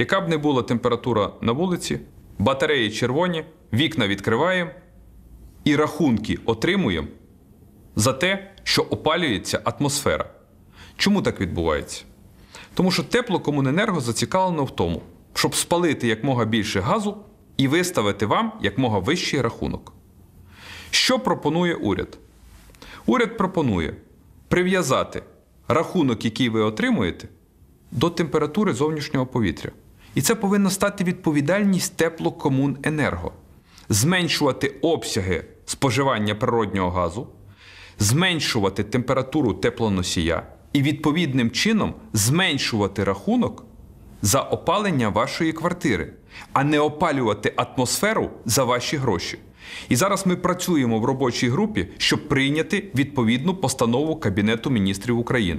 Яка б не була температура на вулиці, батареї червоні, вікна відкриваємо і рахунки отримуємо за те, що опалюється атмосфера. Чому так відбувається? Тому що теплокомуненерго зацікавлено в тому, щоб спалити якмога більше газу і виставити вам якмога вищий рахунок. Що пропонує уряд? Уряд пропонує прив'язати рахунок, який ви отримуєте, до температури зовнішнього повітря. І це повинна стати відповідальність теплокомуненерго. Зменшувати обсяги споживання природнього газу, зменшувати температуру теплоносія і відповідним чином зменшувати рахунок за опалення вашої квартири, а не опалювати атмосферу за ваші гроші. І зараз ми працюємо в робочій групі, щоб прийняти відповідну постанову Кабінету міністрів України.